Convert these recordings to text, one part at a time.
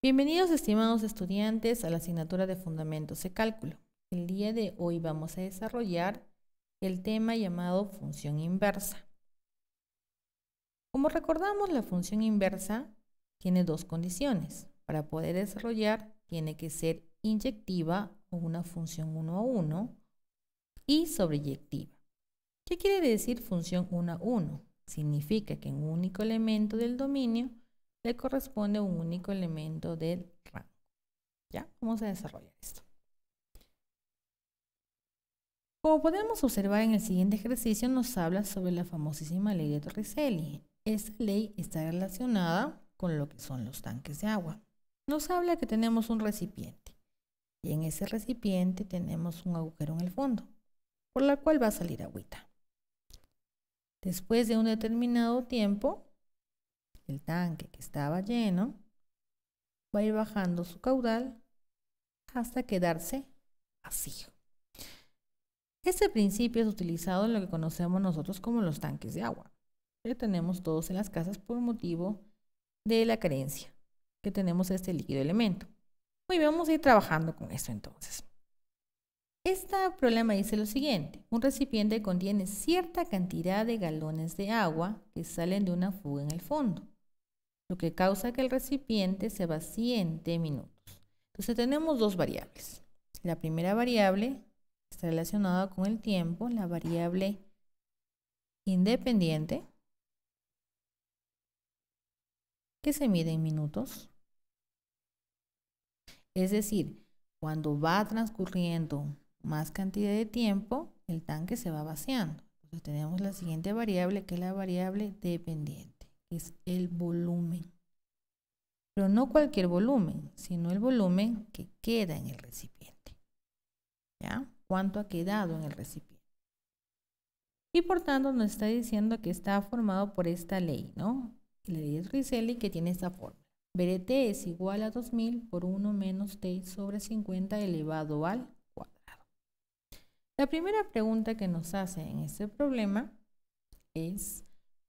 Bienvenidos estimados estudiantes a la asignatura de Fundamentos de Cálculo. El día de hoy vamos a desarrollar el tema llamado función inversa. Como recordamos, la función inversa tiene dos condiciones. Para poder desarrollar tiene que ser inyectiva o una función 1 a 1 y sobreyectiva. ¿Qué quiere decir función 1 a 1? Significa que en un único elemento del dominio le corresponde un único elemento del rango. ¿Ya? ¿Cómo se desarrolla esto? Como podemos observar en el siguiente ejercicio, nos habla sobre la famosísima ley de Torricelli. Esta ley está relacionada con lo que son los tanques de agua. Nos habla que tenemos un recipiente y en ese recipiente tenemos un agujero en el fondo, por la cual va a salir agüita. Después de un determinado tiempo, el tanque que estaba lleno va a ir bajando su caudal hasta quedarse vacío. Este principio es utilizado en lo que conocemos nosotros como los tanques de agua, que tenemos todos en las casas por motivo de la carencia que tenemos este líquido elemento. Muy bien, vamos a ir trabajando con esto entonces. Este problema dice lo siguiente, un recipiente contiene cierta cantidad de galones de agua que salen de una fuga en el fondo lo que causa que el recipiente se vacíe en minutos. Entonces tenemos dos variables. La primera variable está relacionada con el tiempo, la variable independiente, que se mide en minutos. Es decir, cuando va transcurriendo más cantidad de tiempo, el tanque se va vaciando. Entonces tenemos la siguiente variable que es la variable dependiente es el volumen. Pero no cualquier volumen, sino el volumen que queda en el recipiente. ¿Ya? ¿Cuánto ha quedado en el recipiente? Y por tanto nos está diciendo que está formado por esta ley, ¿no? La ley de Rizelli que tiene esta forma. E t es igual a 2000 por 1 menos t sobre 50 elevado al cuadrado. La primera pregunta que nos hace en este problema es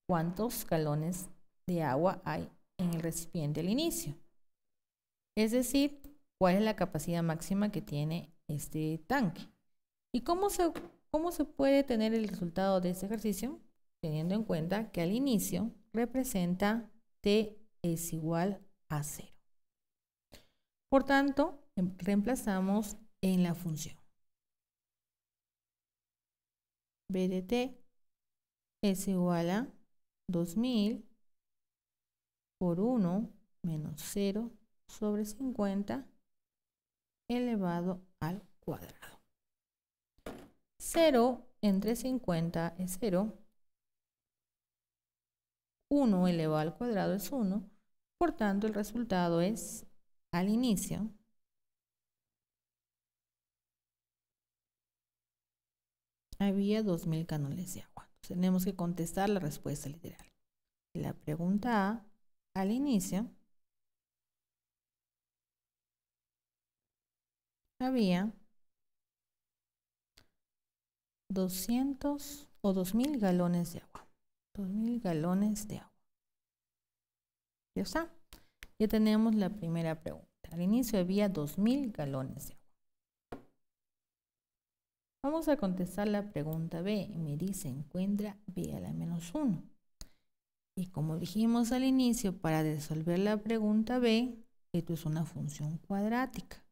¿cuántos de agua hay en el recipiente al inicio. Es decir, cuál es la capacidad máxima que tiene este tanque. ¿Y cómo se, cómo se puede tener el resultado de este ejercicio? Teniendo en cuenta que al inicio representa T es igual a cero. Por tanto, em, reemplazamos en la función. B es igual a 2000 por 1 menos 0 sobre 50 elevado al cuadrado. 0 entre 50 es 0. 1 elevado al cuadrado es 1. Por tanto, el resultado es al inicio. Había 2.000 canones de agua. Tenemos que contestar la respuesta literal. La pregunta A al inicio había 200 o 2000 galones de agua. 2000 galones de agua. Ya está. Ya tenemos la primera pregunta. Al inicio había 2000 galones de agua. Vamos a contestar la pregunta B. Me dice encuentra B a la menos 1. Y como dijimos al inicio, para resolver la pregunta B, esto es una función cuadrática.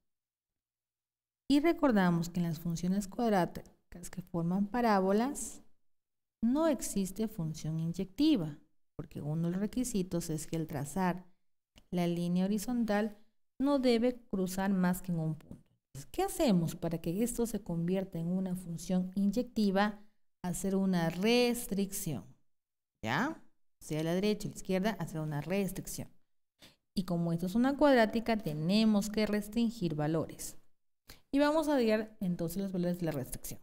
Y recordamos que en las funciones cuadráticas que forman parábolas, no existe función inyectiva, porque uno de los requisitos es que el trazar la línea horizontal no debe cruzar más que en un punto. ¿Qué hacemos para que esto se convierta en una función inyectiva? Hacer una restricción. ¿Ya? sea la derecha o la izquierda, hacia una restricción. Y como esto es una cuadrática, tenemos que restringir valores. Y vamos a dar entonces los valores de la restricción.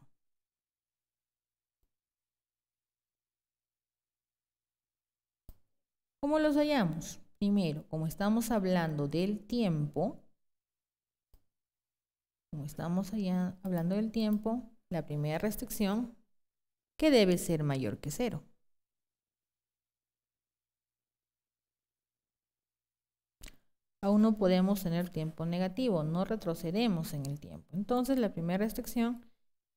¿Cómo los hallamos? Primero, como estamos hablando del tiempo, como estamos allá hablando del tiempo, la primera restricción que debe ser mayor que cero. aún no podemos tener tiempo negativo, no retrocedemos en el tiempo. Entonces, la primera restricción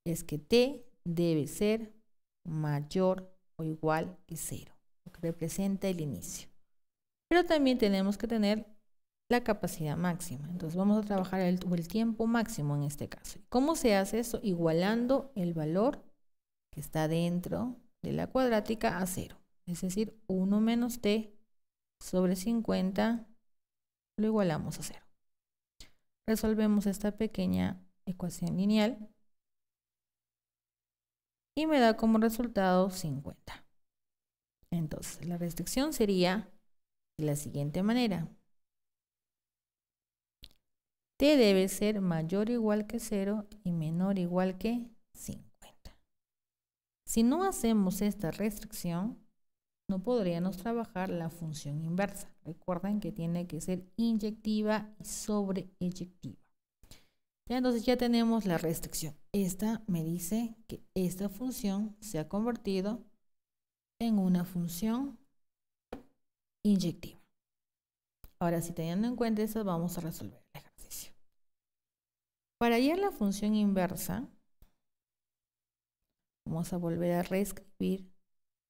es que T debe ser mayor o igual que cero, lo que representa el inicio. Pero también tenemos que tener la capacidad máxima. Entonces, vamos a trabajar el, tiempo máximo en este caso. ¿Cómo se hace eso? Igualando el valor que está dentro de la cuadrática a cero. Es decir, 1 menos T sobre 50 lo igualamos a cero. Resolvemos esta pequeña ecuación lineal y me da como resultado 50. Entonces, la restricción sería de la siguiente manera. T debe ser mayor o igual que cero y menor o igual que 50. Si no hacemos esta restricción, no podríamos trabajar la función inversa. Recuerden que tiene que ser inyectiva y sobre entonces ya tenemos la restricción. Esta me dice que esta función se ha convertido en una función inyectiva. Ahora, si teniendo en cuenta eso, vamos a resolver el ejercicio. Para hallar la función inversa, vamos a volver a reescribir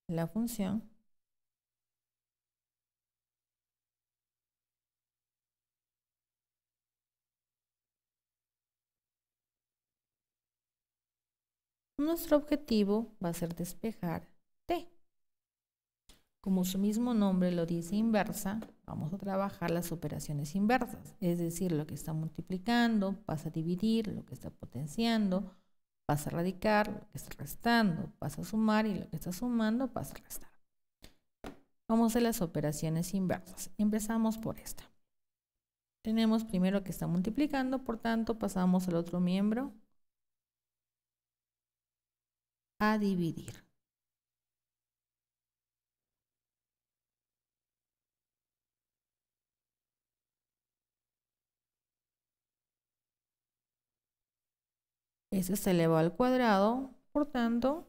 la función Nuestro objetivo va a ser despejar T. Como su mismo nombre lo dice inversa, vamos a trabajar las operaciones inversas, es decir, lo que está multiplicando pasa a dividir, lo que está potenciando pasa a radicar, lo que está restando pasa a sumar y lo que está sumando pasa a restar. Vamos a las operaciones inversas. Empezamos por esta. Tenemos primero que está multiplicando, por tanto pasamos al otro miembro a dividir. Ese se eleva al cuadrado, por tanto,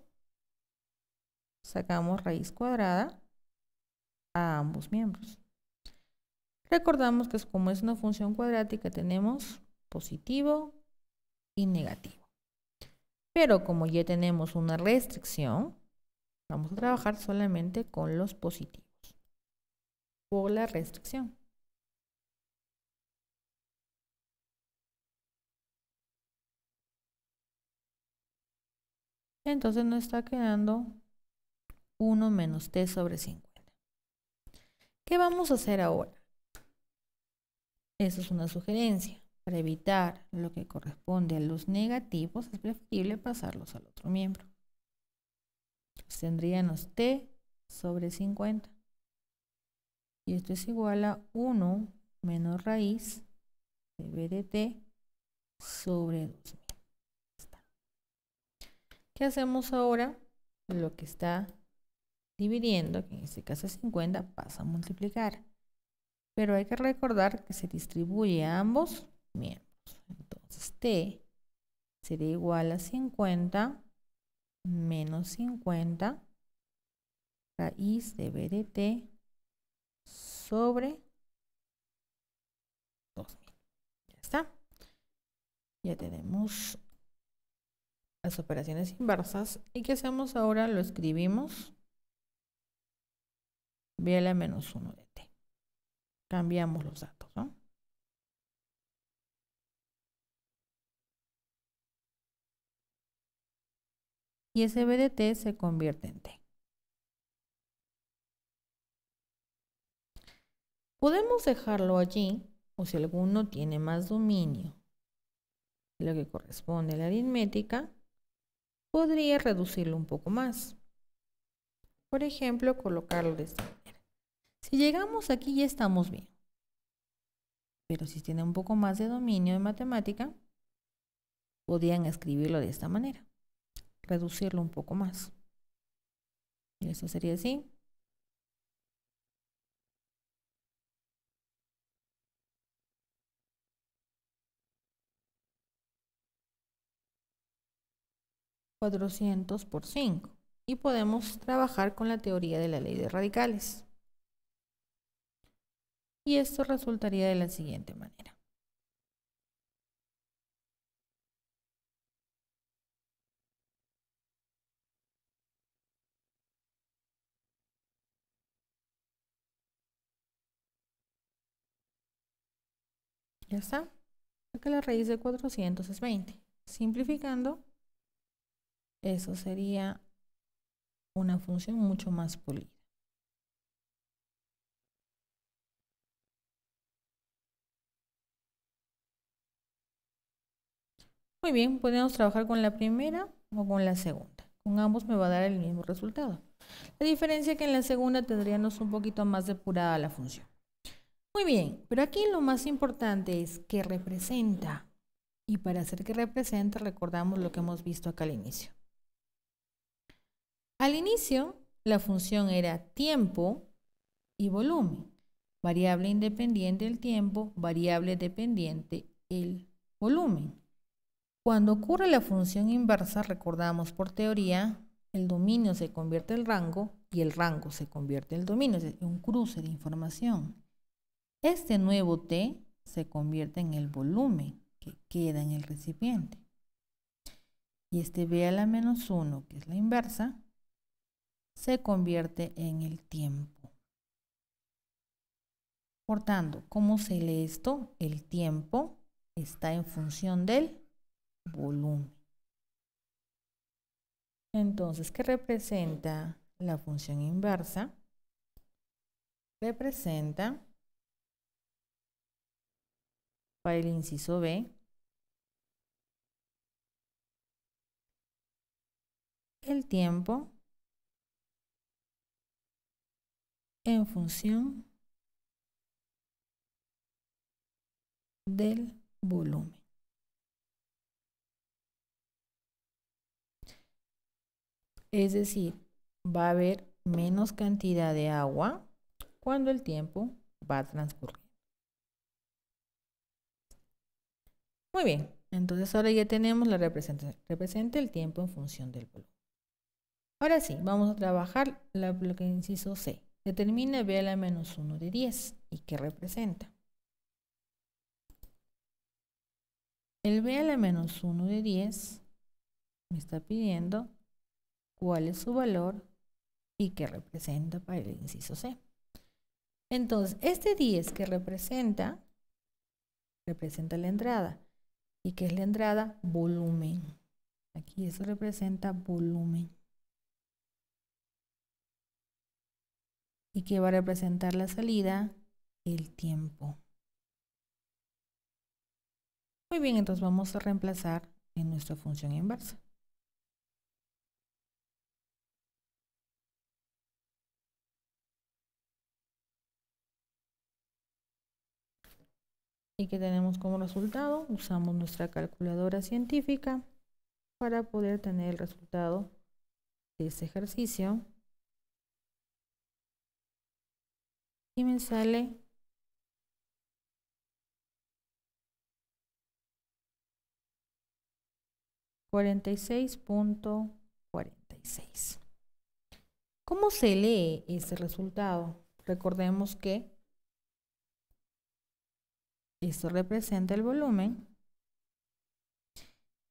sacamos raíz cuadrada a ambos miembros. Recordamos que como es una función cuadrática tenemos positivo y negativo. Pero como ya tenemos una restricción, vamos a trabajar solamente con los positivos por la restricción. Entonces nos está quedando 1 menos t sobre 50. ¿Qué vamos a hacer ahora? Eso es una sugerencia. Para evitar lo que corresponde a los negativos, es preferible pasarlos al otro miembro. Tendríamos t sobre 50. Y esto es igual a 1 menos raíz de b de t sobre 2000. ¿Qué hacemos ahora? Lo que está dividiendo, que en este caso es 50, pasa a multiplicar. Pero hay que recordar que se distribuye a ambos entonces, T sería igual a 50 menos 50 raíz de B de T sobre 2000. Ya está. Ya tenemos las operaciones inversas. ¿Y qué hacemos ahora? Lo escribimos. B a la menos 1 de T. Cambiamos los datos. y ese se convierte en T. Podemos dejarlo allí o si alguno tiene más dominio, lo que corresponde a la aritmética, podría reducirlo un poco más. Por ejemplo, colocarlo de esta manera. Si llegamos aquí ya estamos bien. Pero si tiene un poco más de dominio en matemática, podrían escribirlo de esta manera reducirlo un poco más. Y eso sería así. 400 por 5. Y podemos trabajar con la teoría de la ley de radicales. Y esto resultaría de la siguiente manera. Ya está. Acá la raíz de 400 es 20. Simplificando, eso sería una función mucho más pulida. Muy bien, podemos trabajar con la primera o con la segunda. Con ambos me va a dar el mismo resultado. La diferencia es que en la segunda tendríamos un poquito más depurada la función. Muy bien, pero aquí lo más importante es que representa. Y para hacer que representa recordamos lo que hemos visto acá al inicio. Al inicio, la función era tiempo y volumen. Variable independiente el tiempo, variable dependiente el volumen. Cuando ocurre la función inversa, recordamos por teoría, el dominio se convierte en rango y el rango se convierte en dominio, es un cruce de información. Este nuevo T se convierte en el volumen que queda en el recipiente. Y este B a la menos 1, que es la inversa, se convierte en el tiempo. Por tanto, ¿cómo se lee esto? El tiempo está en función del volumen. Entonces, ¿qué representa la función inversa? Representa el inciso B. El tiempo en función del volumen. Es decir, va a haber menos cantidad de agua cuando el tiempo va a transcurrir. Muy bien, entonces ahora ya tenemos la representación. Representa el tiempo en función del volumen. Ahora sí, vamos a trabajar la bloque inciso C. Determina B a la menos 1 de 10 y qué representa. El B a la menos 1 de 10 me está pidiendo cuál es su valor y qué representa para el inciso C. Entonces, este 10 que representa, representa la entrada y que es la entrada volumen. Aquí eso representa volumen. Y que va a representar la salida, el tiempo. Muy bien, entonces vamos a reemplazar en nuestra función inversa. y que tenemos como resultado, usamos nuestra calculadora científica para poder tener el resultado de este ejercicio. Y me sale 46.46 ¿Cómo se lee este resultado? Recordemos que esto representa el volumen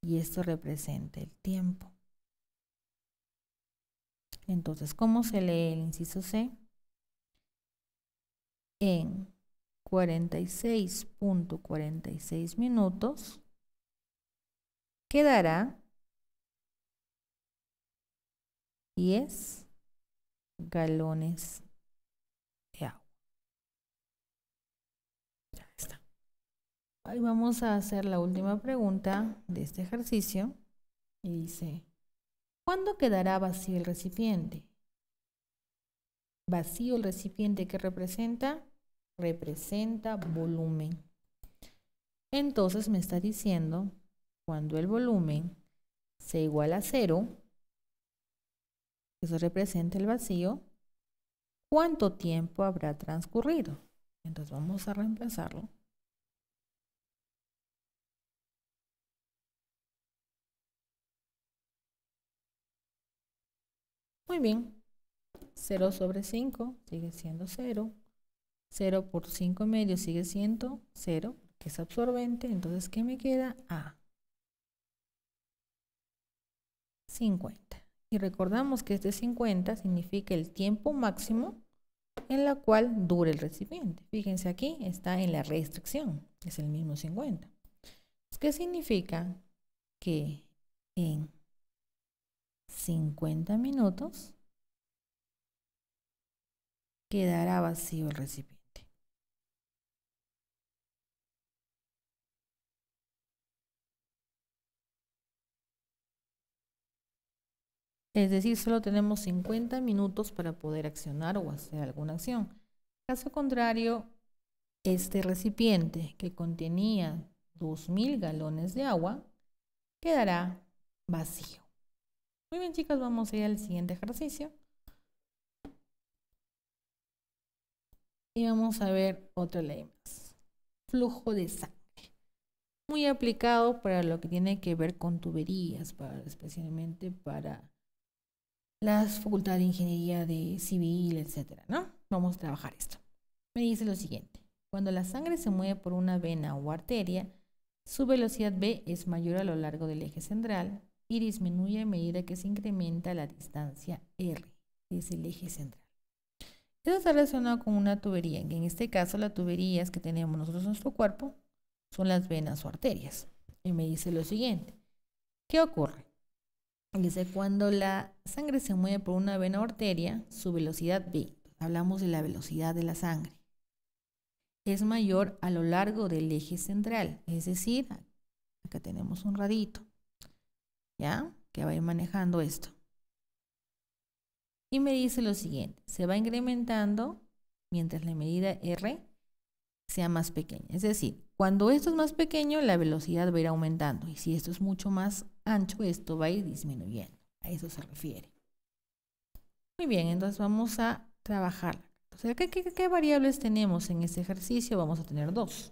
y esto representa el tiempo. Entonces, ¿cómo se lee el inciso C? En 46.46 minutos quedará 10 galones Ahí vamos a hacer la última pregunta de este ejercicio. Y dice, ¿cuándo quedará vacío el recipiente? Vacío el recipiente que representa, representa volumen. Entonces me está diciendo, cuando el volumen se igual a cero, eso representa el vacío, ¿cuánto tiempo habrá transcurrido? Entonces vamos a reemplazarlo. Muy bien. 0 sobre 5 sigue siendo 0. 0 por 5 medio sigue siendo 0, que es absorbente. Entonces, ¿qué me queda? A. 50. Y recordamos que este 50 significa el tiempo máximo en la cual dura el recipiente. Fíjense aquí, está en la restricción, es el mismo 50. ¿Qué significa? Que en 50 minutos, quedará vacío el recipiente. Es decir, solo tenemos 50 minutos para poder accionar o hacer alguna acción. Caso contrario, este recipiente que contenía 2.000 galones de agua quedará vacío. Muy bien, chicas, vamos a ir al siguiente ejercicio. Y vamos a ver otro ley más. Flujo de sangre. Muy aplicado para lo que tiene que ver con tuberías, especialmente para las facultades de ingeniería de civil, etcétera, ¿no? Vamos a trabajar esto. Me dice lo siguiente. Cuando la sangre se mueve por una vena o arteria, su velocidad B es mayor a lo largo del eje central y disminuye a medida que se incrementa la distancia R, que es el eje central. Esto está relacionado con una tubería, que en este caso las tuberías que tenemos nosotros en nuestro cuerpo son las venas o arterias. Y me dice lo siguiente, ¿qué ocurre? Dice, cuando la sangre se mueve por una vena o arteria, su velocidad V, hablamos de la velocidad de la sangre, es mayor a lo largo del eje central, es decir, acá tenemos un radito. ¿ya? Que va a ir manejando esto. Y me dice lo siguiente, se va incrementando mientras la medida R sea más pequeña. Es decir, cuando esto es más pequeño, la velocidad va a ir aumentando. Y si esto es mucho más ancho, esto va a ir disminuyendo. A eso se refiere. Muy bien, entonces vamos a trabajar. ¿qué, qué variables tenemos en este ejercicio? Vamos a tener dos.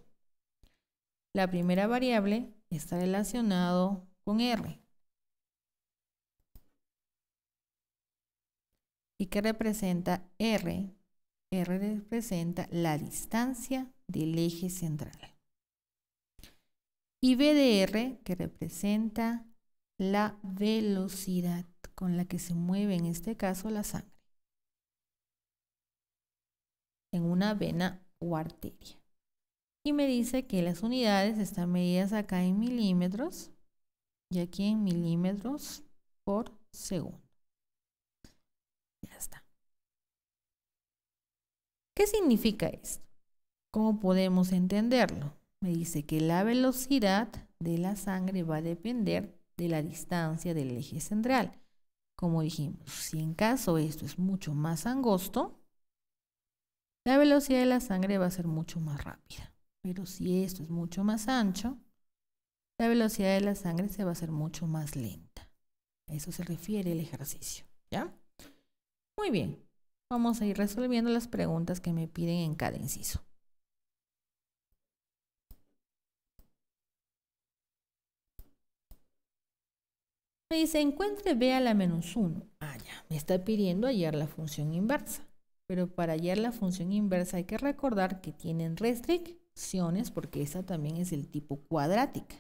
La primera variable está relacionado con R. que representa R? R representa la distancia del eje central. Y V de R, que representa la velocidad con la que se mueve, en este caso, la sangre en una vena o arteria. Y me dice que las unidades están medidas acá en milímetros y aquí en milímetros por segundo. ¿Qué significa esto? ¿Cómo podemos entenderlo? Me dice que la velocidad de la sangre va a depender de la distancia del eje central. Como dijimos, si en caso esto es mucho más angosto, la velocidad de la sangre va a ser mucho más rápida. Pero si esto es mucho más ancho, la velocidad de la sangre se va a hacer mucho más lenta. A eso se refiere el ejercicio, ¿ya? Muy bien. Vamos a ir resolviendo las preguntas que me piden en cada inciso. Me dice, encuentre B a la menos 1. Ah, ya, me está pidiendo hallar la función inversa. Pero para hallar la función inversa hay que recordar que tienen restricciones porque esa también es el tipo cuadrática.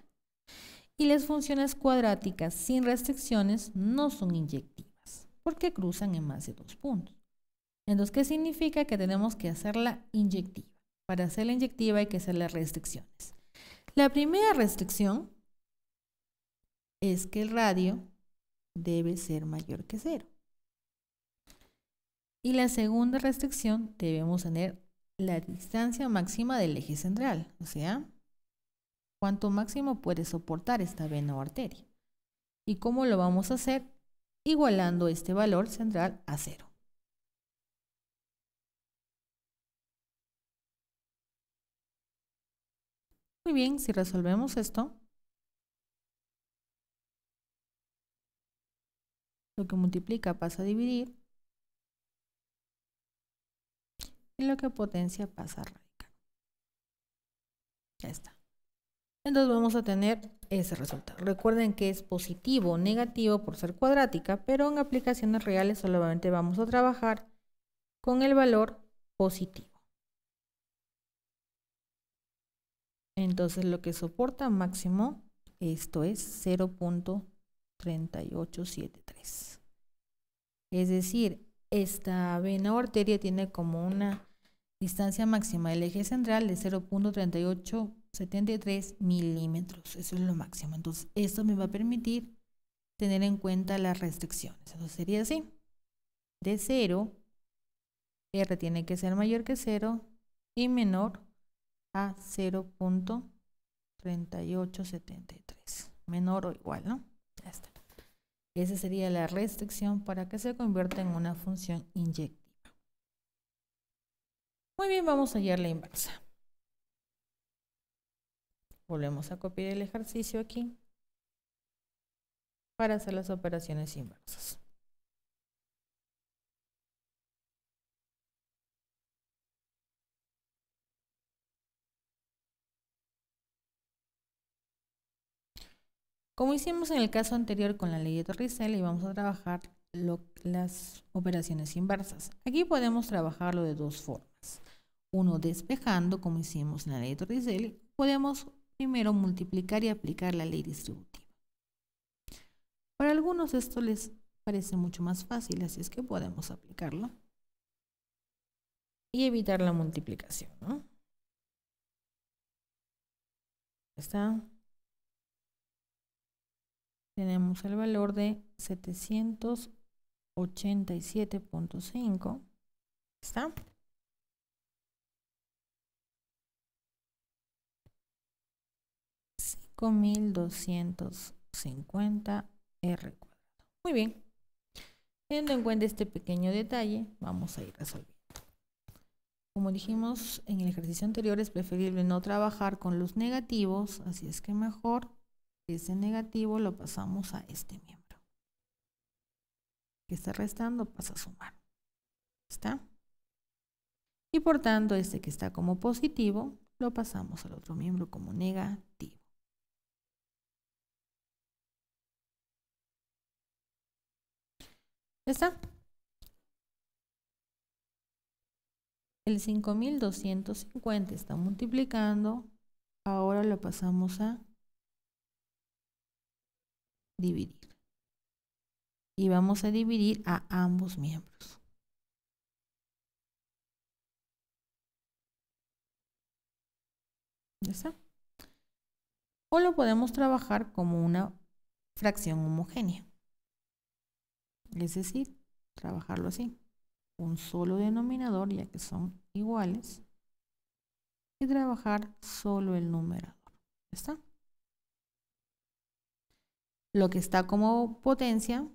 Y las funciones cuadráticas sin restricciones no son inyectivas porque cruzan en más de dos puntos. Entonces, ¿qué significa? Que tenemos que hacerla inyectiva. Para hacerla inyectiva hay que hacer las restricciones. La primera restricción es que el radio debe ser mayor que cero. Y la segunda restricción debemos tener la distancia máxima del eje central, o sea, cuánto máximo puede soportar esta vena o arteria. ¿Y cómo lo vamos a hacer? Igualando este valor central a cero. Muy bien, si resolvemos esto, lo que multiplica pasa a dividir y lo que potencia pasa a radicar. Ya está. Entonces vamos a tener ese resultado. Recuerden que es positivo o negativo por ser cuadrática, pero en aplicaciones reales solamente vamos a trabajar con el valor positivo. Entonces lo que soporta máximo, esto es 0.3873. Es decir, esta vena o arteria tiene como una distancia máxima del eje central de 0.3873 milímetros. Eso es lo máximo. Entonces, esto me va a permitir tener en cuenta las restricciones. Entonces, sería así. De 0, R tiene que ser mayor que 0 y menor a 0.3873, menor o igual, ¿no? Ya está. Esa sería la restricción para que se convierta en una función inyectiva. Muy bien, vamos a hallar la inversa. Volvemos a copiar el ejercicio aquí para hacer las operaciones inversas. Como hicimos en el caso anterior con la ley de Torricelli, vamos a trabajar las operaciones inversas. Aquí podemos trabajarlo de dos formas. Uno, despejando, como hicimos en la ley de Torricelli, podemos primero multiplicar y aplicar la ley distributiva. Para algunos esto les parece mucho más fácil, así es que podemos aplicarlo y evitar la multiplicación. ¿Está? tenemos el valor de 787.5. ¿Está? cincuenta R cuadrado. Muy bien. Teniendo en cuenta este pequeño detalle, vamos a ir resolviendo. Como dijimos en el ejercicio anterior, es preferible no trabajar con los negativos, así es que mejor ese negativo lo pasamos a este miembro. Que está restando pasa a sumar. ¿Está? Y por tanto, este que está como positivo lo pasamos al otro miembro como negativo. está? El 5250 está multiplicando. Ahora lo pasamos a dividir. Y vamos a dividir a ambos miembros. ¿Ya O lo podemos trabajar como una fracción homogénea. Es decir, trabajarlo así. Un solo denominador, ya que son iguales. Y trabajar solo el numerador. ¿Ya está? lo que está como potencia,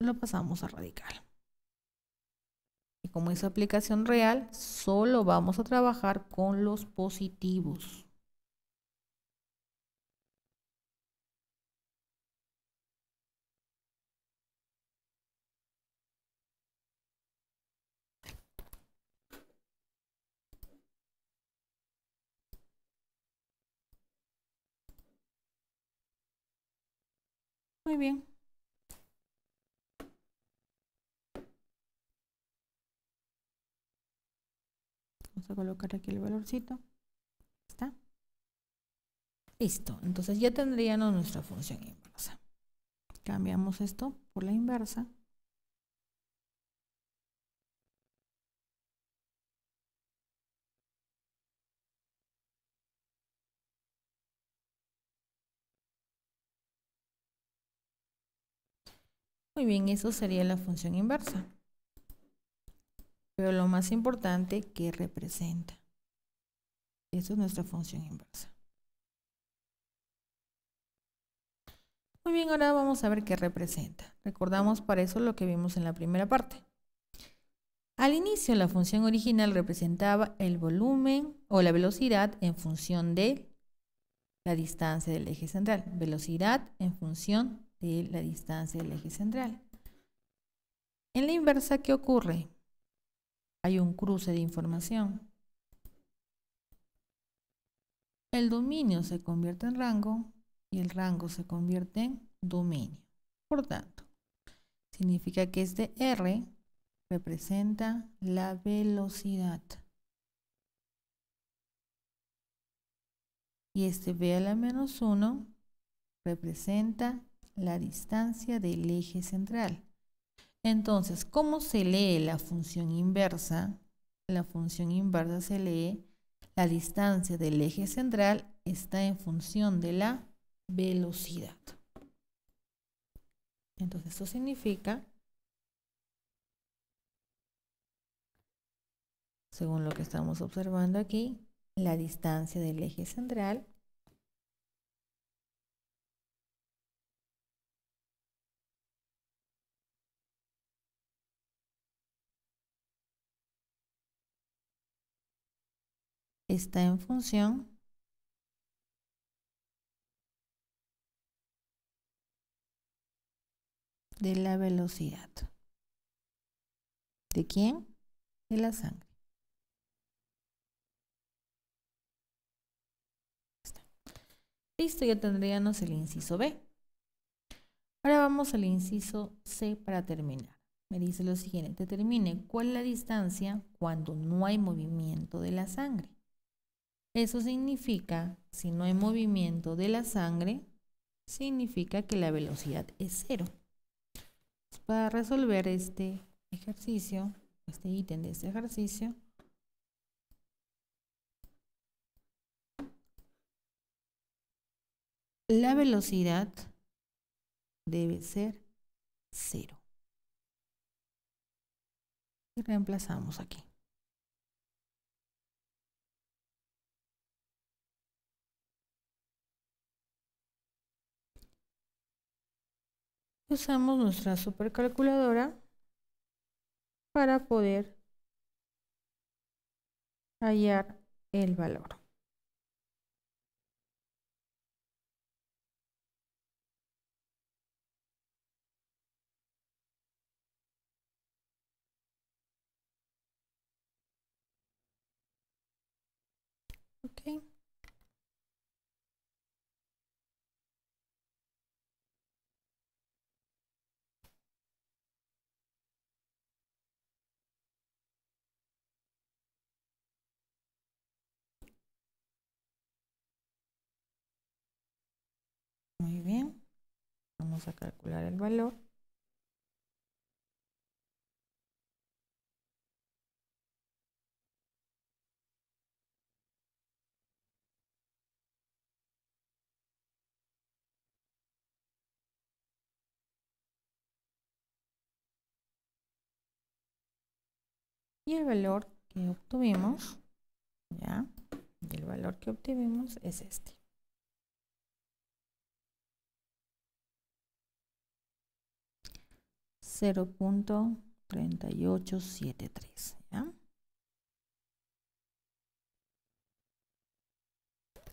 lo pasamos a radical. Y como es aplicación real, solo vamos a trabajar con los positivos. Muy bien. Vamos a colocar aquí el valorcito. ¿Está? Listo. Entonces ya tendríamos nuestra función inversa. Cambiamos esto por la inversa. Muy bien, eso sería la función inversa. Pero lo más importante, ¿qué representa? Eso es nuestra función inversa. Muy bien, ahora vamos a ver qué representa. Recordamos para eso lo que vimos en la primera parte. Al inicio, la función original representaba el volumen o la velocidad en función de la distancia del eje central. Velocidad en función de la distancia del eje central. En la inversa, ¿qué ocurre? Hay un cruce de información. El dominio se convierte en rango y el rango se convierte en dominio. Por tanto, significa que este R representa la velocidad. Y este B a la menos 1 representa la distancia del eje central. Entonces, ¿cómo se lee la función inversa? La función inversa se lee la distancia del eje central está en función de la velocidad. Entonces, esto significa, según lo que estamos observando aquí, la distancia del eje central está en función de la velocidad. ¿De quién? De la sangre. Listo, ya tendríamos el inciso B. Ahora vamos al inciso C para terminar. Me dice lo siguiente, determine cuál es la distancia cuando no hay movimiento de la sangre. Eso significa, si no hay movimiento de la sangre, significa que la velocidad es cero. Para resolver este ejercicio, este ítem de este ejercicio, la velocidad debe ser cero. Y reemplazamos aquí. usamos nuestra supercalculadora para poder hallar el valor. Okay. Muy bien. Vamos a calcular el valor. Y el valor que obtuvimos, ya, y el valor que obtuvimos es este. 0.3873.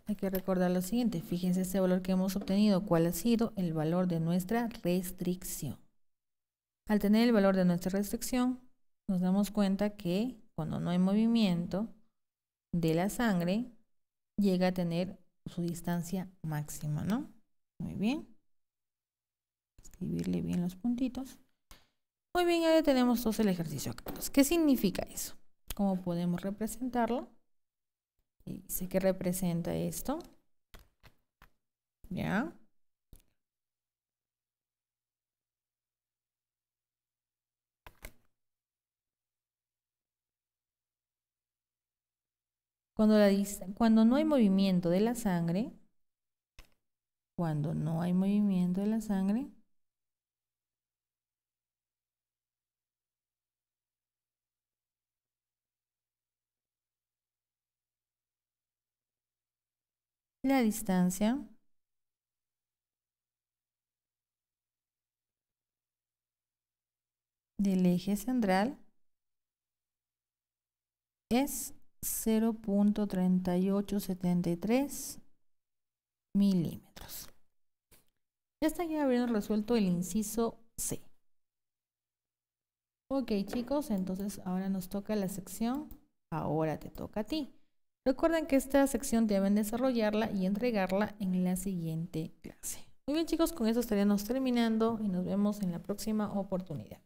Hay que recordar lo siguiente, fíjense ese valor que hemos obtenido, cuál ha sido el valor de nuestra restricción. Al tener el valor de nuestra restricción, nos damos cuenta que cuando no hay movimiento de la sangre, llega a tener su distancia máxima, ¿no? Muy bien. Escribirle bien los puntitos. Muy bien, ya tenemos todo el ejercicio ¿Qué significa eso? ¿Cómo podemos representarlo? Dice que representa esto. ¿Ya? Cuando, cuando no hay movimiento de la sangre, cuando no hay movimiento de la sangre, la distancia del eje central es 0.3873 milímetros. Ya está ya habiendo resuelto el inciso C. Ok chicos, entonces ahora nos toca la sección, ahora te toca a ti. Recuerden que esta sección deben desarrollarla y entregarla en la siguiente clase. Muy bien chicos, con eso estaríamos terminando y nos vemos en la próxima oportunidad.